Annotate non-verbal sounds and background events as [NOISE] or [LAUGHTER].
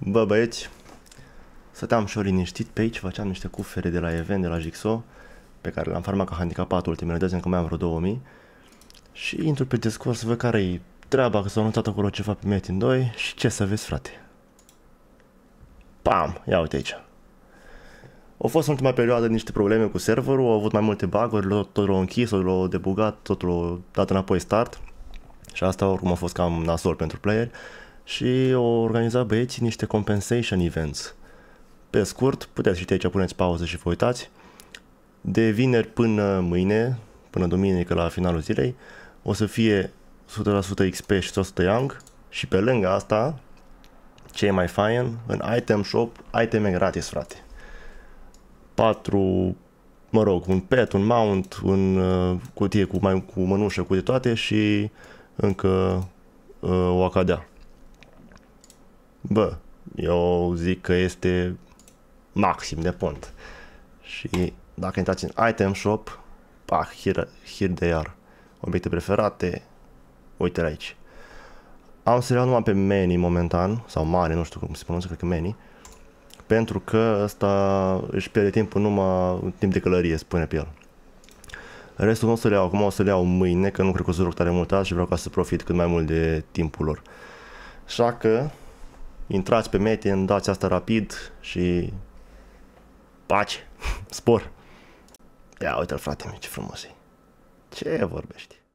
Bă, băieți, stăteam și o liniștit pe aici, făceam niște cufere de la event, de la Jigsaw, pe care l-am farmat ca handicapat ultimele dăți, încă mai am vreo 2000. Și intru pe Discord să văd care i treaba, că s-a anunțat acolo ceva pe Metin 2 și ce să vezi, frate. Pam! Ia uite aici. Au fost în ultima perioadă niște probleme cu serverul, au avut mai multe bug-uri, totul l-au închis, l-au debugat, totul l-au dat înapoi start. Și asta oricum a fost cam nasol pentru player și au organizat băieții niște compensation events. Pe scurt, puteți și aici puneți pauză și vă uitați. De vineri până mâine, până duminică la finalul zilei, o să fie 100% XP și 100% Young și pe lângă asta, ce e mai fain, în item shop, iteme gratis, frate. 4, mă rog, un pet, un mount, un uh, cutie cu, mai, cu mănușă, cu de toate și încă uh, o acadea. Bă, eu zic că este maxim de pont. Și dacă intrați în item shop, pac, here here they are Obiecte preferate, uite aici. Am iau numai pe meni momentan, sau mare, nu știu cum se pronunță, cred că meni. Pentru că asta își pierde timpul numai timp de călărie, spune pe el. Restul nu o să le iau acum, o să le iau mâine, că nu cred că o să rog tare mult azi și vreau ca să profit cât mai mult de timpul lor. Așa că intrați pe mete, dați asta rapid și pace, [LAUGHS] spor. Ia uite-l frate ce frumos e. Ce vorbești?